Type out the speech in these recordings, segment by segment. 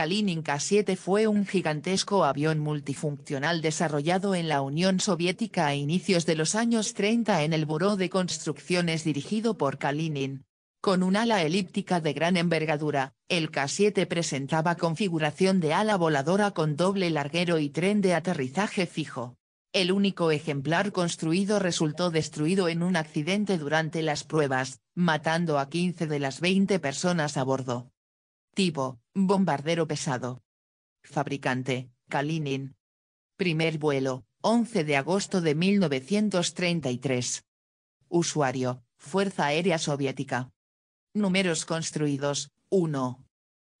Kalinin K-7 fue un gigantesco avión multifuncional desarrollado en la Unión Soviética a inicios de los años 30 en el Buró de Construcciones dirigido por Kalinin. Con un ala elíptica de gran envergadura, el K-7 presentaba configuración de ala voladora con doble larguero y tren de aterrizaje fijo. El único ejemplar construido resultó destruido en un accidente durante las pruebas, matando a 15 de las 20 personas a bordo. Tipo, Bombardero pesado. Fabricante, Kalinin. Primer vuelo, 11 de agosto de 1933. Usuario, Fuerza Aérea Soviética. Números construidos, 1.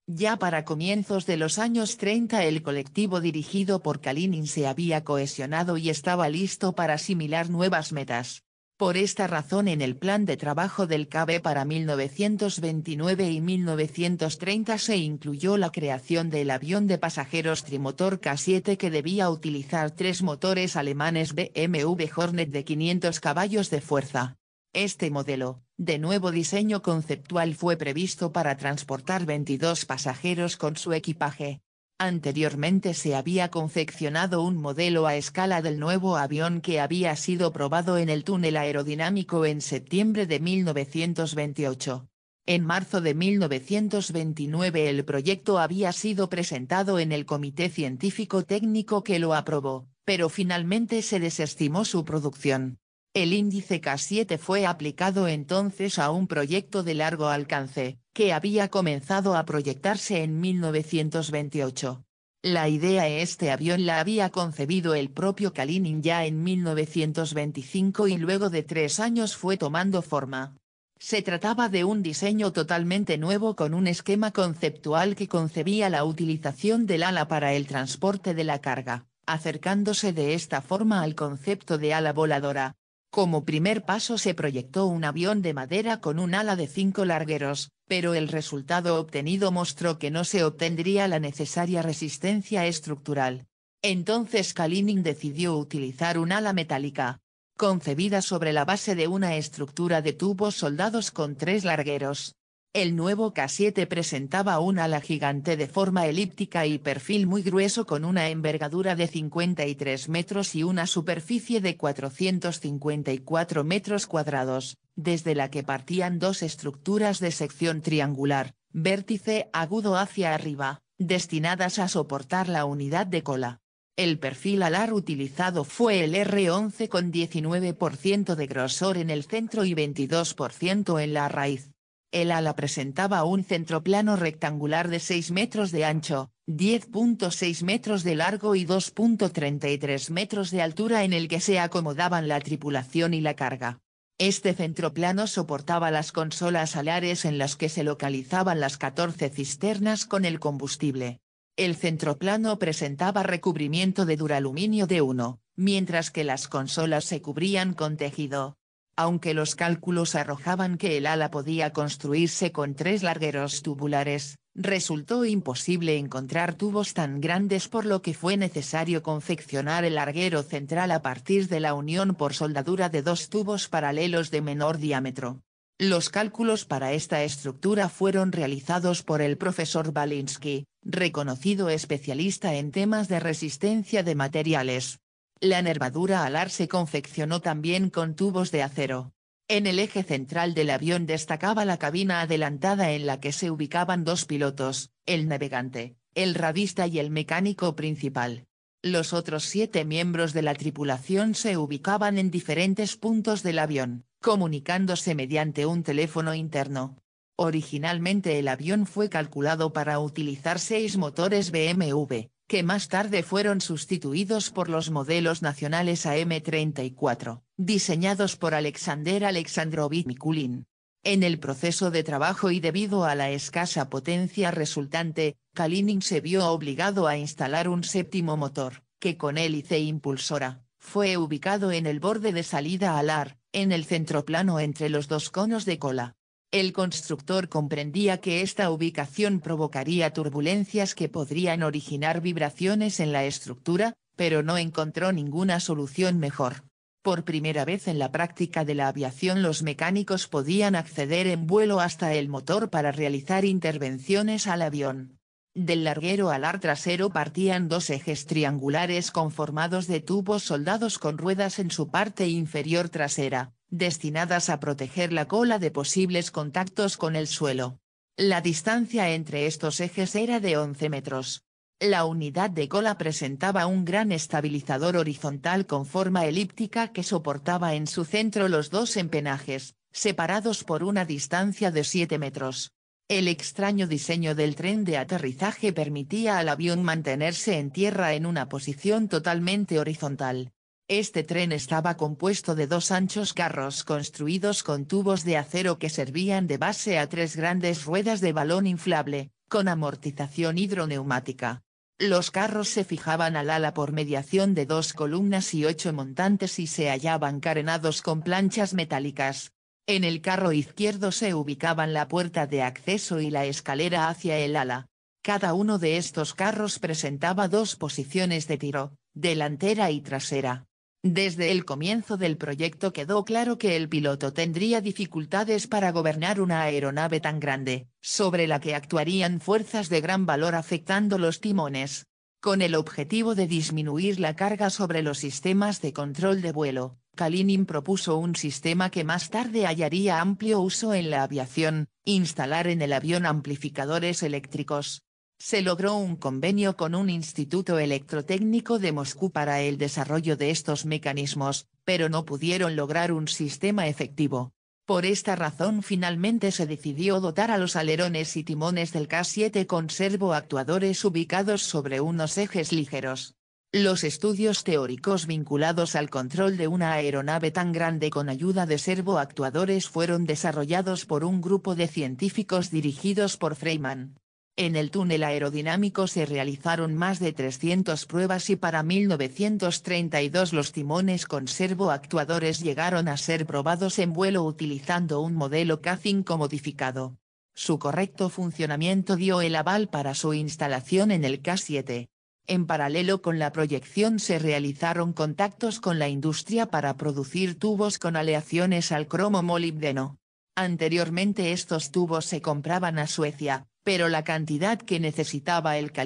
Ya para comienzos de los años 30 el colectivo dirigido por Kalinin se había cohesionado y estaba listo para asimilar nuevas metas. Por esta razón en el plan de trabajo del CABE para 1929 y 1930 se incluyó la creación del avión de pasajeros trimotor K7 que debía utilizar tres motores alemanes BMW Hornet de 500 caballos de fuerza. Este modelo, de nuevo diseño conceptual fue previsto para transportar 22 pasajeros con su equipaje, Anteriormente se había confeccionado un modelo a escala del nuevo avión que había sido probado en el túnel aerodinámico en septiembre de 1928. En marzo de 1929 el proyecto había sido presentado en el Comité Científico Técnico que lo aprobó, pero finalmente se desestimó su producción. El índice K7 fue aplicado entonces a un proyecto de largo alcance, que había comenzado a proyectarse en 1928. La idea de este avión la había concebido el propio Kalinin ya en 1925 y luego de tres años fue tomando forma. Se trataba de un diseño totalmente nuevo con un esquema conceptual que concebía la utilización del ala para el transporte de la carga, acercándose de esta forma al concepto de ala voladora, como primer paso se proyectó un avión de madera con un ala de cinco largueros, pero el resultado obtenido mostró que no se obtendría la necesaria resistencia estructural. Entonces Kalinin decidió utilizar un ala metálica, concebida sobre la base de una estructura de tubos soldados con tres largueros. El nuevo K7 presentaba un ala gigante de forma elíptica y perfil muy grueso con una envergadura de 53 metros y una superficie de 454 metros cuadrados, desde la que partían dos estructuras de sección triangular, vértice agudo hacia arriba, destinadas a soportar la unidad de cola. El perfil alar utilizado fue el R11 con 19% de grosor en el centro y 22% en la raíz el ala presentaba un centroplano rectangular de 6 metros de ancho, 10.6 metros de largo y 2.33 metros de altura en el que se acomodaban la tripulación y la carga. Este centroplano soportaba las consolas alares en las que se localizaban las 14 cisternas con el combustible. El centroplano presentaba recubrimiento de duraluminio de 1, mientras que las consolas se cubrían con tejido aunque los cálculos arrojaban que el ala podía construirse con tres largueros tubulares, resultó imposible encontrar tubos tan grandes por lo que fue necesario confeccionar el larguero central a partir de la unión por soldadura de dos tubos paralelos de menor diámetro. Los cálculos para esta estructura fueron realizados por el profesor Balinsky, reconocido especialista en temas de resistencia de materiales. La nervadura alar se confeccionó también con tubos de acero. En el eje central del avión destacaba la cabina adelantada en la que se ubicaban dos pilotos, el navegante, el radista y el mecánico principal. Los otros siete miembros de la tripulación se ubicaban en diferentes puntos del avión, comunicándose mediante un teléfono interno. Originalmente el avión fue calculado para utilizar seis motores BMW, que más tarde fueron sustituidos por los modelos nacionales AM-34, diseñados por Alexander Alexandrovich Mikulin. En el proceso de trabajo y debido a la escasa potencia resultante, Kalinin se vio obligado a instalar un séptimo motor, que con hélice impulsora, fue ubicado en el borde de salida alar, en el centro plano entre los dos conos de cola. El constructor comprendía que esta ubicación provocaría turbulencias que podrían originar vibraciones en la estructura, pero no encontró ninguna solución mejor. Por primera vez en la práctica de la aviación los mecánicos podían acceder en vuelo hasta el motor para realizar intervenciones al avión. Del larguero alar trasero partían dos ejes triangulares conformados de tubos soldados con ruedas en su parte inferior trasera destinadas a proteger la cola de posibles contactos con el suelo. La distancia entre estos ejes era de 11 metros. La unidad de cola presentaba un gran estabilizador horizontal con forma elíptica que soportaba en su centro los dos empenajes, separados por una distancia de 7 metros. El extraño diseño del tren de aterrizaje permitía al avión mantenerse en tierra en una posición totalmente horizontal. Este tren estaba compuesto de dos anchos carros construidos con tubos de acero que servían de base a tres grandes ruedas de balón inflable, con amortización hidroneumática. Los carros se fijaban al ala por mediación de dos columnas y ocho montantes y se hallaban carenados con planchas metálicas. En el carro izquierdo se ubicaban la puerta de acceso y la escalera hacia el ala. Cada uno de estos carros presentaba dos posiciones de tiro, delantera y trasera. Desde el comienzo del proyecto quedó claro que el piloto tendría dificultades para gobernar una aeronave tan grande, sobre la que actuarían fuerzas de gran valor afectando los timones. Con el objetivo de disminuir la carga sobre los sistemas de control de vuelo, Kalinin propuso un sistema que más tarde hallaría amplio uso en la aviación, instalar en el avión amplificadores eléctricos, se logró un convenio con un instituto electrotécnico de Moscú para el desarrollo de estos mecanismos, pero no pudieron lograr un sistema efectivo. Por esta razón finalmente se decidió dotar a los alerones y timones del K-7 con servoactuadores ubicados sobre unos ejes ligeros. Los estudios teóricos vinculados al control de una aeronave tan grande con ayuda de servoactuadores fueron desarrollados por un grupo de científicos dirigidos por Freeman. En el túnel aerodinámico se realizaron más de 300 pruebas y para 1932 los timones con servoactuadores llegaron a ser probados en vuelo utilizando un modelo K5 modificado. Su correcto funcionamiento dio el aval para su instalación en el K7. En paralelo con la proyección se realizaron contactos con la industria para producir tubos con aleaciones al cromo molibdeno. Anteriormente estos tubos se compraban a Suecia, pero la cantidad que necesitaba el k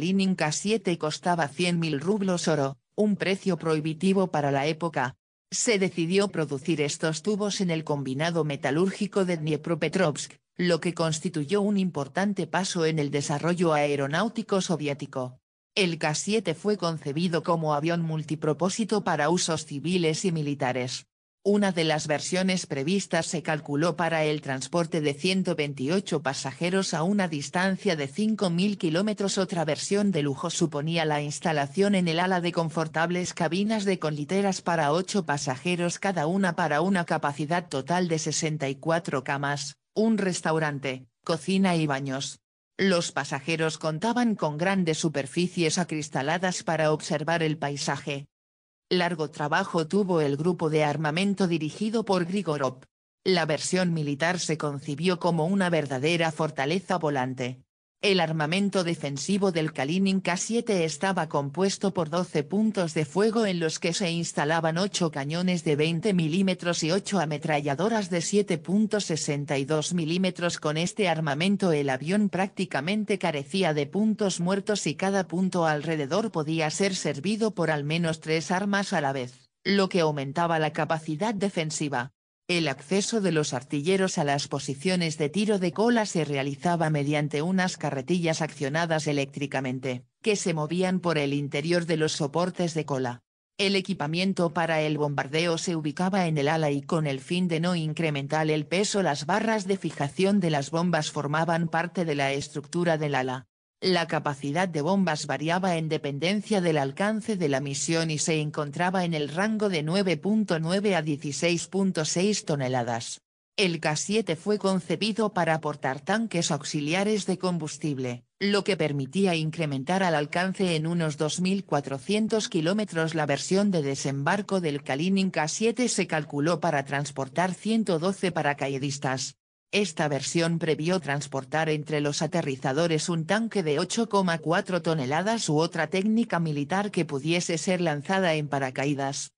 7 costaba 100.000 rublos oro, un precio prohibitivo para la época. Se decidió producir estos tubos en el combinado metalúrgico de Dniepropetrovsk, lo que constituyó un importante paso en el desarrollo aeronáutico soviético. El K-7 fue concebido como avión multipropósito para usos civiles y militares. Una de las versiones previstas se calculó para el transporte de 128 pasajeros a una distancia de 5.000 kilómetros. Otra versión de lujo suponía la instalación en el ala de confortables cabinas de conliteras para 8 pasajeros cada una para una capacidad total de 64 camas, un restaurante, cocina y baños. Los pasajeros contaban con grandes superficies acristaladas para observar el paisaje, Largo trabajo tuvo el grupo de armamento dirigido por Grigorov. La versión militar se concibió como una verdadera fortaleza volante, el armamento defensivo del Kalinin K-7 estaba compuesto por 12 puntos de fuego en los que se instalaban 8 cañones de 20 milímetros y 8 ametralladoras de 7.62 milímetros. Con este armamento el avión prácticamente carecía de puntos muertos y cada punto alrededor podía ser servido por al menos tres armas a la vez, lo que aumentaba la capacidad defensiva. El acceso de los artilleros a las posiciones de tiro de cola se realizaba mediante unas carretillas accionadas eléctricamente, que se movían por el interior de los soportes de cola. El equipamiento para el bombardeo se ubicaba en el ala y con el fin de no incrementar el peso las barras de fijación de las bombas formaban parte de la estructura del ala. La capacidad de bombas variaba en dependencia del alcance de la misión y se encontraba en el rango de 9.9 a 16.6 toneladas. El K-7 fue concebido para aportar tanques auxiliares de combustible, lo que permitía incrementar al alcance en unos 2.400 kilómetros. La versión de desembarco del Kalinin K-7 se calculó para transportar 112 paracaidistas, esta versión previó transportar entre los aterrizadores un tanque de 8,4 toneladas u otra técnica militar que pudiese ser lanzada en paracaídas.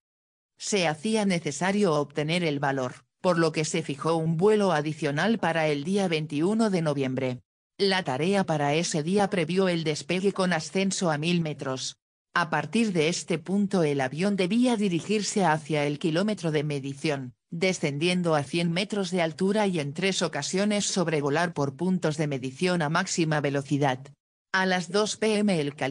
Se hacía necesario obtener el valor, por lo que se fijó un vuelo adicional para el día 21 de noviembre. La tarea para ese día previó el despegue con ascenso a 1000 metros. A partir de este punto el avión debía dirigirse hacia el kilómetro de medición descendiendo a 100 metros de altura y en tres ocasiones sobrevolar por puntos de medición a máxima velocidad. A las 2 pm el k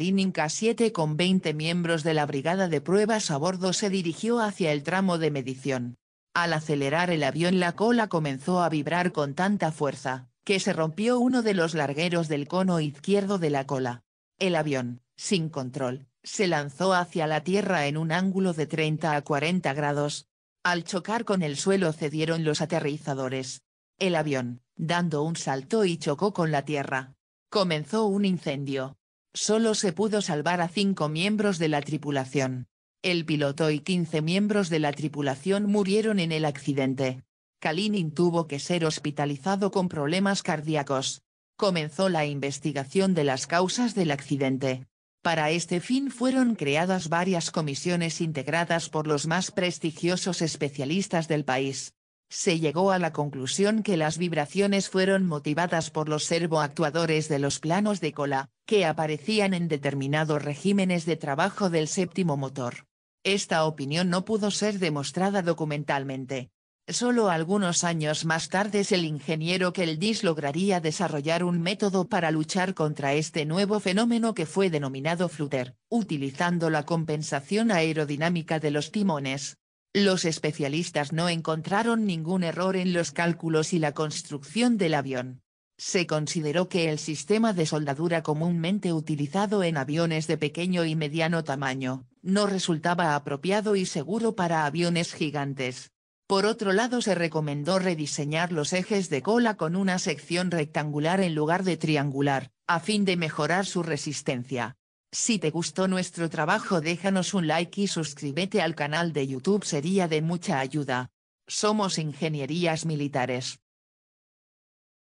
7 con 20 miembros de la brigada de pruebas a bordo se dirigió hacia el tramo de medición. Al acelerar el avión la cola comenzó a vibrar con tanta fuerza, que se rompió uno de los largueros del cono izquierdo de la cola. El avión, sin control, se lanzó hacia la Tierra en un ángulo de 30 a 40 grados, al chocar con el suelo cedieron los aterrizadores. El avión, dando un salto y chocó con la tierra. Comenzó un incendio. Solo se pudo salvar a cinco miembros de la tripulación. El piloto y 15 miembros de la tripulación murieron en el accidente. Kalinin tuvo que ser hospitalizado con problemas cardíacos. Comenzó la investigación de las causas del accidente. Para este fin fueron creadas varias comisiones integradas por los más prestigiosos especialistas del país. Se llegó a la conclusión que las vibraciones fueron motivadas por los servoactuadores de los planos de cola, que aparecían en determinados regímenes de trabajo del séptimo motor. Esta opinión no pudo ser demostrada documentalmente, Solo algunos años más tarde el ingeniero Keldis lograría desarrollar un método para luchar contra este nuevo fenómeno que fue denominado flutter, utilizando la compensación aerodinámica de los timones. Los especialistas no encontraron ningún error en los cálculos y la construcción del avión. Se consideró que el sistema de soldadura comúnmente utilizado en aviones de pequeño y mediano tamaño, no resultaba apropiado y seguro para aviones gigantes. Por otro lado se recomendó rediseñar los ejes de cola con una sección rectangular en lugar de triangular, a fin de mejorar su resistencia. Si te gustó nuestro trabajo déjanos un like y suscríbete al canal de YouTube sería de mucha ayuda. Somos Ingenierías Militares.